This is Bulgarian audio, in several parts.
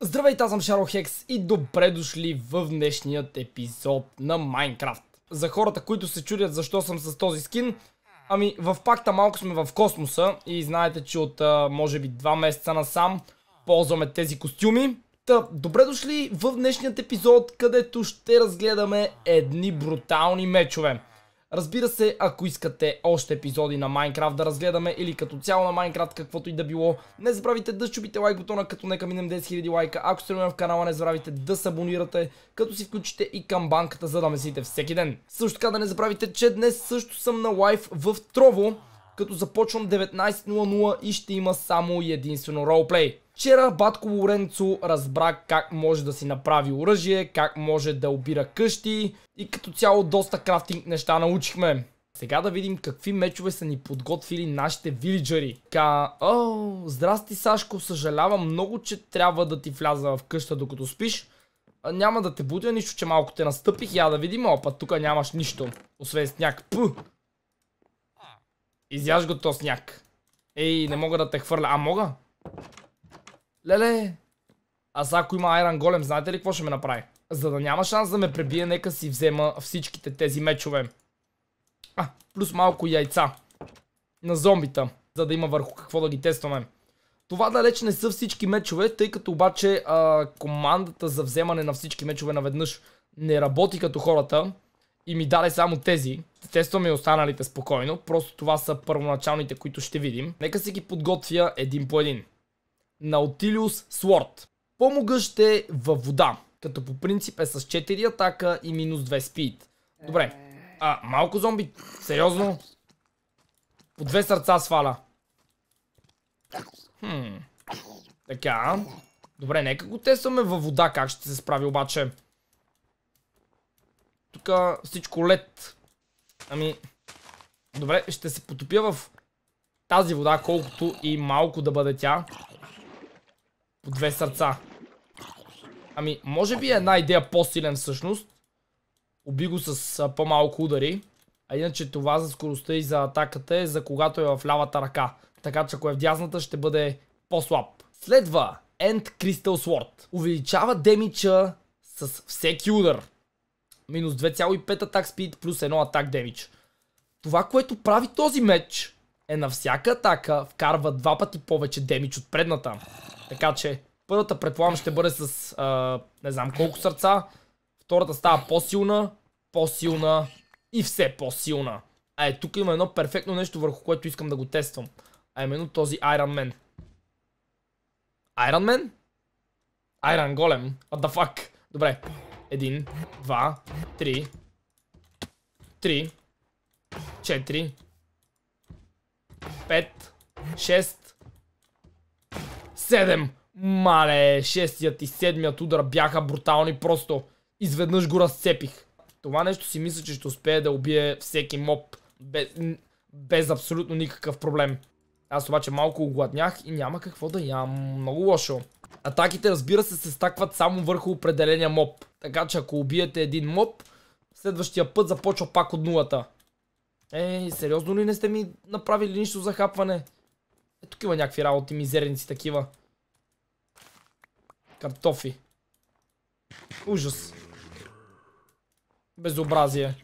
Здравейте, аз съм Шаро Хекс и добре дошли в днешният епизод на Майнкрафт. За хората, които се чудят защо съм с този скин, ами в пакта малко сме в космоса и знаете, че от може би 2 месеца насам ползваме тези костюми. Та, добре дошли в днешният епизод, където ще разгледаме едни брутални мечове. Разбира се, ако искате още епизоди на Майнкрафт да разгледаме или като цяло на Майнкрафт каквото и да било, не забравяйте да щупите лайк бутона, като нека минем 10 000 лайка. Ако сте в канала, не забравяйте да се абонирате, като си включите и камбанката, за да месите всеки ден. Също така да не забравяйте, че днес също съм на лайф в Трово като започвам 19.00 и ще има само единствено ролплей. Вчера Батко Лоренцо разбра как може да си направи оръжие, как може да обира къщи и като цяло доста крафтинг неща научихме. Сега да видим какви мечове са ни подготвили нашите вилиджери. Ка, о, здрасти Сашко, съжалявам много, че трябва да ти вляза в къща докато спиш. няма да те будя, нищо, че малко те настъпих, я да видим, опа, тук нямаш нищо, освен сняг. Пъх! Изяж го то сняг. Ей, не мога да те хвърля. А мога? Леле! А сега ако има Айран Голем, знаете ли какво ще ме направи? За да няма шанс да ме пребие, нека си взема всичките тези мечове. А, плюс малко яйца. На зомбита, за да има върху какво да ги тестваме. Това далеч не са всички мечове, тъй като обаче а, командата за вземане на всички мечове наведнъж не работи като хората и ми даде само тези. Тестваме и останалите спокойно, просто това са първоначалните, които ще видим. Нека си ги подготвя един по един. Наутилиус Sword. По-могъщ е във вода, като по принцип е с 4 атака и минус 2 спид. Добре. А, малко зомби, сериозно? По две сърца сваля. Хм. Така. Добре, нека го тестваме във вода, как ще се справи обаче точка, всичко лед. Ами, добре, ще се потопя в тази вода, колкото и малко да бъде тя. По две сърца. Ами, може би е една идея по-силен всъщност. Уби го с по-малко удари. А иначе това за скоростта и за атаката е за когато е в лявата ръка. Така че ако е в дясната ще бъде по-слаб. Следва End Crystal Sword. Увеличава демича с всеки удар. Минус 2,5 атак спид, плюс 1 атак демидж. Това, което прави този меч, е на всяка атака вкарва два пъти повече демидж от предната. Така че, първата предполагам ще бъде с а, не знам колко сърца, втората става по-силна, по-силна и все по-силна. А е, тук има едно перфектно нещо, върху което искам да го тествам. А именно този Iron Man. Iron Man? Iron Голем? What the fuck? Добре, един, два, три, три, четири, пет, шест, седем. Мале, шестият и седмият удар бяха брутални просто. Изведнъж го разцепих. Това нещо си мисля, че ще успее да убие всеки моб без, без абсолютно никакъв проблем. Аз обаче малко огладнях и няма какво да ям. Много лошо. Атаките разбира се се стакват само върху определения моб. Така че ако убиете един моб, следващия път започва пак от нулата. Ей, сериозно ли не сте ми направили нищо за хапване? Е, тук има някакви работи, мизерници такива. Картофи. Ужас. Безобразие.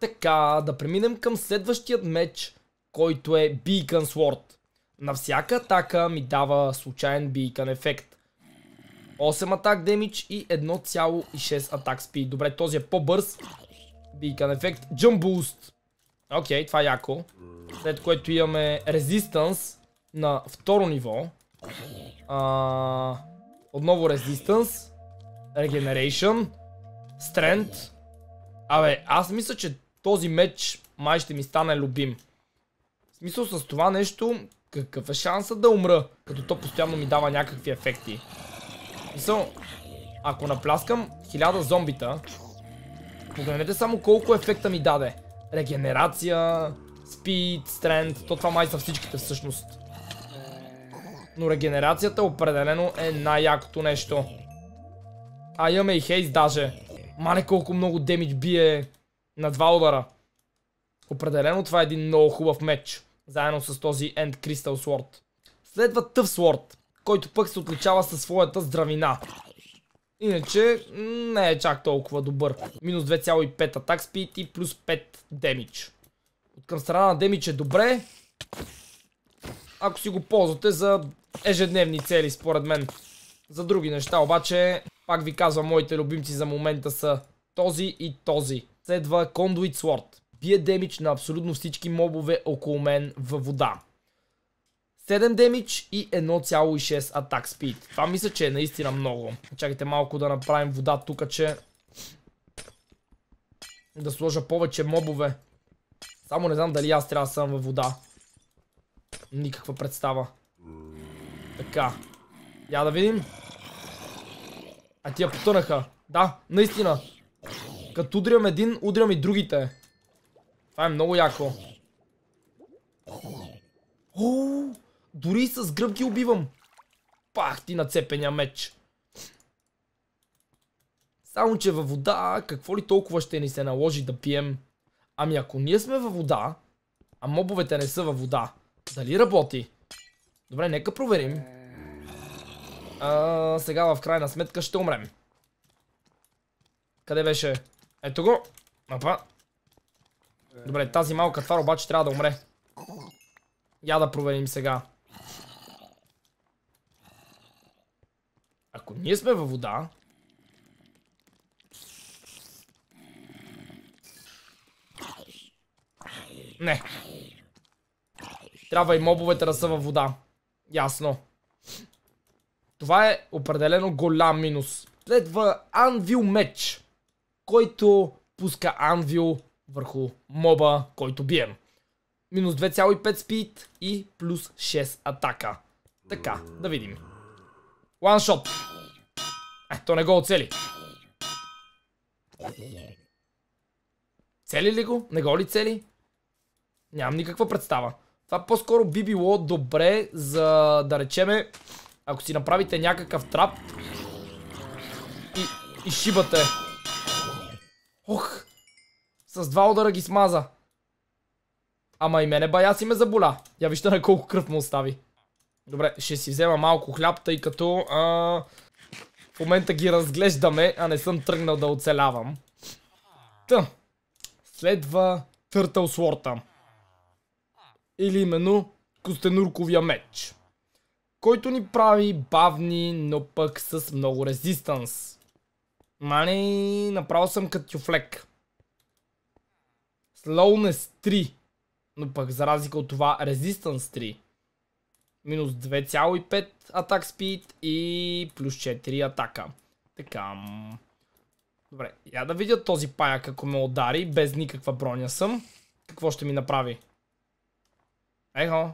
Така, да преминем към следващият меч, който е Beacon Sword. На всяка атака ми дава случайен Beacon ефект. 8 атак демидж и 1,6 атак спид. Добре, този е по-бърз. Бикан ефект. Джамбуст. Окей, okay, това е яко. След което имаме резистанс на второ ниво. А, отново резистанс. Регенерейшн. Стренд. Абе, аз мисля, че този меч май ще ми стане любим. В смисъл с това нещо, какъв е шанса да умра, като то постоянно ми дава някакви ефекти. Мисъл, ако напляскам хиляда зомбита, погледнете само колко ефекта ми даде. Регенерация, спид, стренд, то това май са всичките всъщност. Но регенерацията определено е най-якото нещо. А имаме и хейс даже. Мале колко много демидж бие на два удара. Определено това е един много хубав меч. Заедно с този End Crystal Sword. Следва Тъв Sword който пък се отличава със своята здравина. Иначе не е чак толкова добър. Минус 2,5 атак спид и плюс 5 демидж. От към страна на демидж е добре. Ако си го ползвате за ежедневни цели, според мен. За други неща, обаче, пак ви казвам, моите любимци за момента са този и този. Следва Conduit Sword. Бие демидж на абсолютно всички мобове около мен във вода. 7 демидж и 1,6 атак спид. Това мисля, че е наистина много. Чакайте малко да направим вода тук, че... Да сложа повече мобове. Само не знам дали аз трябва да съм във вода. Никаква представа. Така. Я да видим. А тия потънаха. Да, наистина. Като удрям един, удрям и другите. Това е много яко. Дори с гръб ги убивам. Пах ти нацепения меч. Само, че във вода, какво ли толкова ще ни се наложи да пием? Ами ако ние сме във вода, а мобовете не са във вода, дали работи? Добре, нека проверим. А, сега в крайна сметка ще умрем. Къде беше? Ето го. Апа. Добре, тази малка твар обаче трябва да умре. Я да проверим сега. ако ние сме във вода... Не. Трябва и мобовете да са във вода. Ясно. Това е определено голям минус. Следва Anvil меч, който пуска Anvil върху моба, който бием. Минус 2,5 спид и плюс 6 атака. Така, да видим. One shot. Е, то не го оцели. Цели ли го? Не го ли цели? Нямам никаква представа. Това по-скоро би било добре за, да речеме, ако си направите някакъв трап и, и шибате. Ох! С два удара ги смаза. Ама и мене бая си ме заболя. Я вижте на колко кръв му остави. Добре, ще си взема малко хляб, тъй като а, в момента ги разглеждаме, а не съм тръгнал да оцелявам. Та. Следва Търтъл Сворта. Или именно Костенурковия меч. Който ни прави бавни, но пък с много резистанс. Мани, направо съм като тюфлек. Slowness 3. Но пък за разлика от това резистанс 3 минус 2,5 атак спид и плюс 4 атака. Така. Добре, я да видя този паяк, ако ме удари, без никаква броня съм. Какво ще ми направи? Ехо.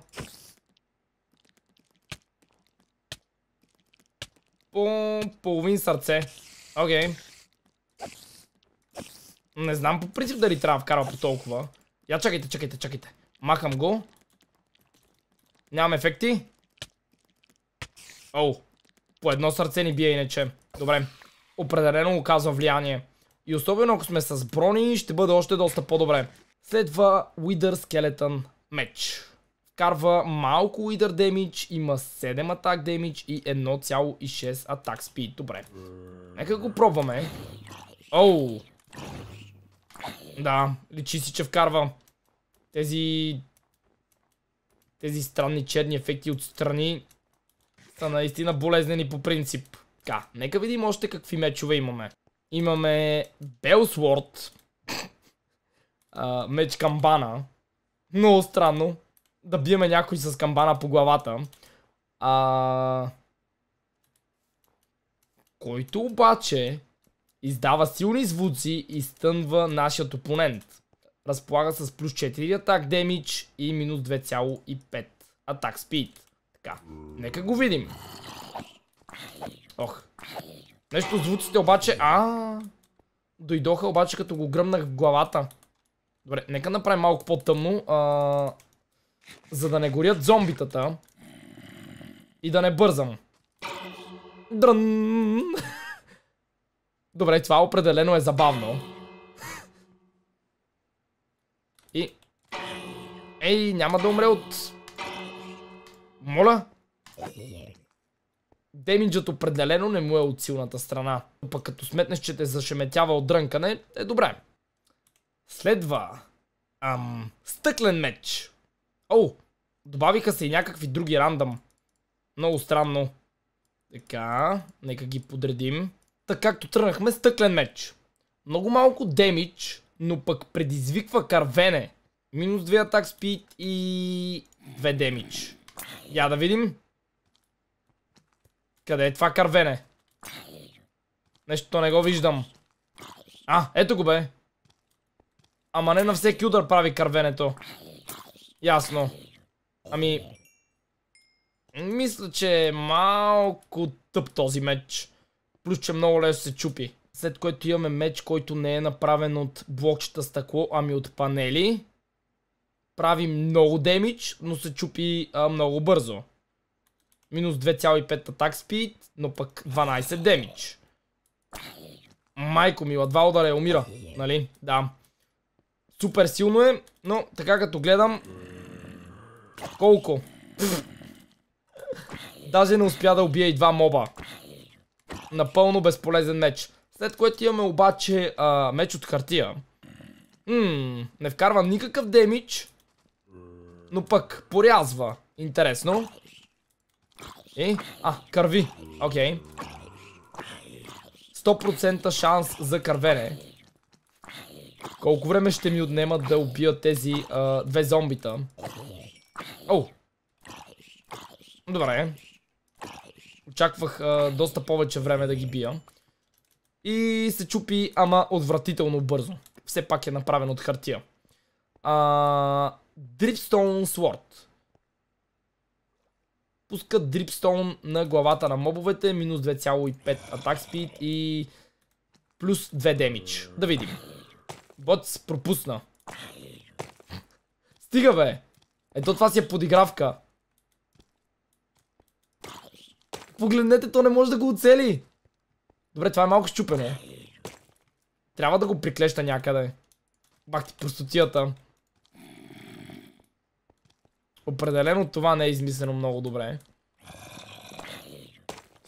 половин сърце. Окей. Не знам по принцип дали трябва вкарва по толкова. Я чакайте, чакайте, чакайте. Махам го. Нямам ефекти. Оу. По едно сърце ни бие иначе. Добре. Определено оказва влияние. И особено ако сме с брони, ще бъде още доста по-добре. Следва Wither Skeleton Match. Вкарва малко Wither Damage, има 7 атак Damage и 1,6 атак Speed. Добре. Нека го пробваме. Оу. Да, личи си, че вкарва тези тези странни черни ефекти отстрани са наистина болезнени по принцип. Така, нека видим още какви мечове имаме. Имаме Белсворд. меч камбана. Много странно. Да биеме някой с камбана по главата. А... Който обаче издава силни звуци и стънва нашият опонент разполага с плюс 4 атак демидж и минус 2,5 атак спид. Така, нека го видим. Ох. Нещо от звуците обаче... а Дойдоха обаче като го гръмнах в главата. Добре, нека направим малко по-тъмно. А... За да не горят зомбитата. И да не бързам. Дрън! Добре, това определено е забавно. Ей, няма да умре от... Моля? Демиджът определено не му е от силната страна. Пък като сметнеш, че те зашеметява от дрънкане, е добре. Следва... Ам... Стъклен меч. О, добавиха се и някакви други рандъм. Много странно. Така, нека ги подредим. Така както тръгнахме, стъклен меч. Много малко демидж, но пък предизвиква карвене. Минус 2 атак спид и 2 демидж. Я да видим. Къде е това кървене? Нещо не го виждам. А, ето го бе. Ама не на всеки удар прави кървенето. Ясно. Ами... Мисля, че е малко тъп този меч. Плюс, че много лесно се чупи. След което имаме меч, който не е направен от блокчета стъкло, ами от панели. Прави много демидж, но се чупи а, много бързо. Минус 2,5 атак спид, но пък 12 демидж. Майко мила, два удара е умира, нали? Да. Супер силно е, но така като гледам... Колко? Даже не успя да убие и два моба. Напълно безполезен меч. След което имаме обаче а, меч от хартия. Ммм, не вкарва никакъв демидж. Но пък порязва. Интересно. И? А, кърви. Окей. Okay. 100% шанс за кървене. Колко време ще ми отнема да убия тези а, две зомбита? О! Добре. Очаквах а, доста повече време да ги бия. И се чупи, ама отвратително бързо. Все пак е направен от хартия. А, Дрипстоун Sword. Пуска дрипстоун на главата на мобовете, минус 2,5 атак спид и плюс 2 демидж. Да видим. Ботс пропусна. Стига бе! Ето това си е подигравка. Погледнете, то не може да го оцели. Добре, това е малко щупено. Трябва да го приклеща някъде. Бах ти простотията. Определено това не е измислено много добре.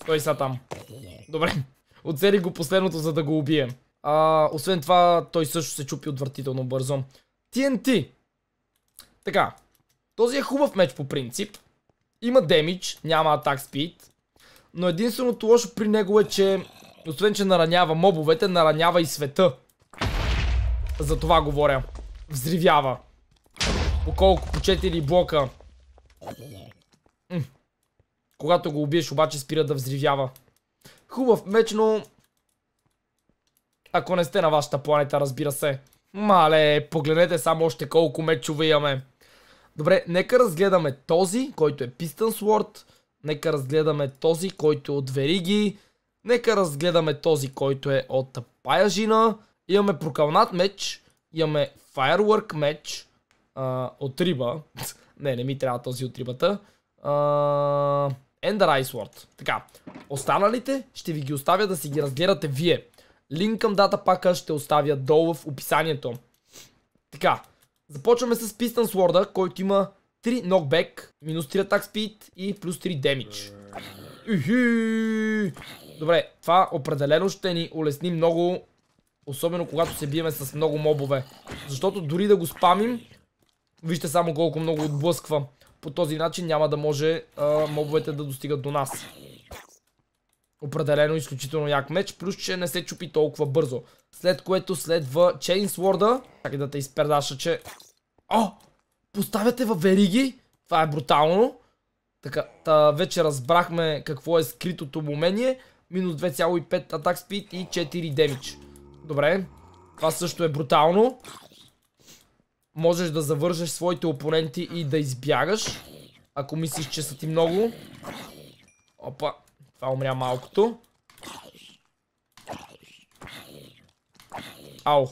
Стой са там. Добре. Оцели го последното, за да го убием. А, освен това, той също се чупи отвратително бързо. TNT. Така. Този е хубав меч по принцип. Има демидж, няма атак спид. Но единственото лошо при него е, че освен, че наранява мобовете, наранява и света. За това говоря. Взривява по колко? По 4 блока. Когато го убиеш обаче спира да взривява. Хубав меч, но... Ако не сте на вашата планета, разбира се. Мале, погледнете само още колко мечове имаме. Добре, нека разгледаме този, който е Piston Sword. Нека разгледаме този, който е от Вериги. Нека разгледаме този, който е от Паяжина. Имаме прокалнат меч. Имаме Firework меч а, от риба. не, не ми трябва този от рибата. А, Ender World. Така, останалите ще ви ги оставя да си ги разгледате вие. Линк към дата пака ще оставя долу в описанието. Така, започваме с Piston Sword, който има 3 нокбек, минус 3 атак спид и плюс 3 демидж. Добре, това определено ще ни улесни много, особено когато се биеме с много мобове. Защото дори да го спамим, Вижте само колко много отблъсква. По този начин няма да може а, мобовете да достигат до нас. Определено изключително як меч, плюс че не се чупи толкова бързо. След което следва Чейнсворда. Как да те изпердаша, че... О! Поставяте във вериги? Това е брутално. Така, та, вече разбрахме какво е скритото момение. Минус 2,5 атак спид и 4 демидж. Добре. Това също е брутално можеш да завържеш своите опоненти и да избягаш. Ако мислиш, че са ти много. Опа, това умря малкото. Ау.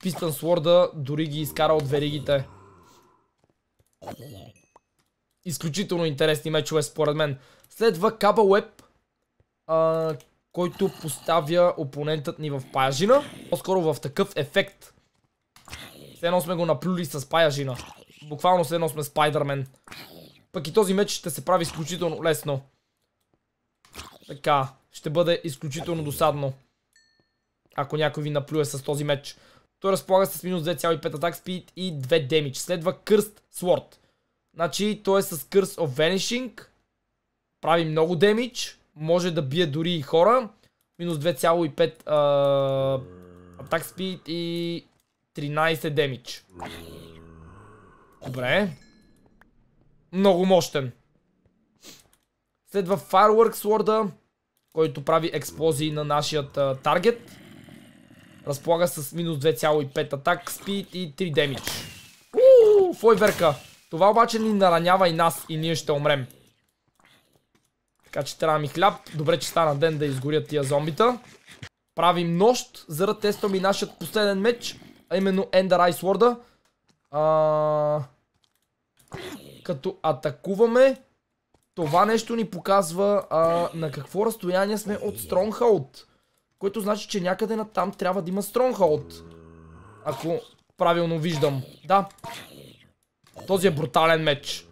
Пистън Сворда дори ги изкара от веригите. Изключително интересни мечове според мен. Следва Каба Уеб, който поставя опонентът ни в пажина. По-скоро в такъв ефект все едно сме го наплюли с паяжина. Буквално все едно сме Спайдермен. Пък и този меч ще се прави изключително лесно. Така, ще бъде изключително досадно. Ако някой ви наплюе с този меч. Той разполага с минус 2,5 атак спид и 2 демидж. Следва Кърст Sword. Значи той е с кърст of Vanishing. Прави много демидж. Може да бие дори и хора. Минус 2,5 атак спид и 13 демидж. Добре. Много мощен. Следва Fireworks Sword, който прави експлозии на нашият таргет. Разполага с минус 2,5 атак, спид и 3 демидж. Ууу, фойверка. Това обаче ни наранява и нас и ние ще умрем. Така че трябва ми хляб. Добре, че стана ден да изгорят тия зомбита. Правим нощ. тестваме и нашият последен меч а именно Ender Ice World. А... Като атакуваме, това нещо ни показва а, на какво разстояние сме от Stronghold. Което значи, че някъде на там трябва да има Stronghold. Ако правилно виждам. Да. Този е брутален меч.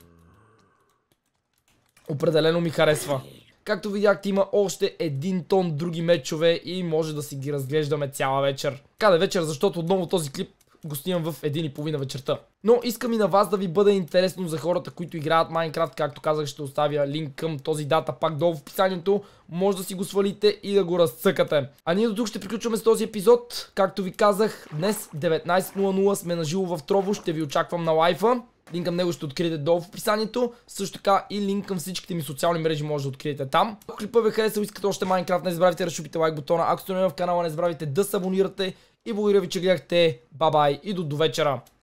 Определено ми харесва. Както видяхте има още един тон други мечове и може да си ги разглеждаме цяла вечер. Каде вечер, защото отново този клип го снимам в половина вечерта. Но искам и на вас да ви бъде интересно за хората, които играят Майнкрафт. Както казах, ще оставя линк към този дата пак долу в описанието. Може да си го свалите и да го разцъкате. А ние до тук ще приключваме с този епизод. Както ви казах, днес 19.00 сме на живо в Трово. Ще ви очаквам на лайфа. Линк към него ще откриете долу в описанието. Също така и линк към всичките ми социални мрежи може да откриете там. Ако клипа ви е харесал, искате още Майнкрафт, не забравяйте да разшупите лайк бутона. Ако сте нови в канала, не забравяйте да се абонирате. И благодаря ви, че гледахте. Бабай и до довечера.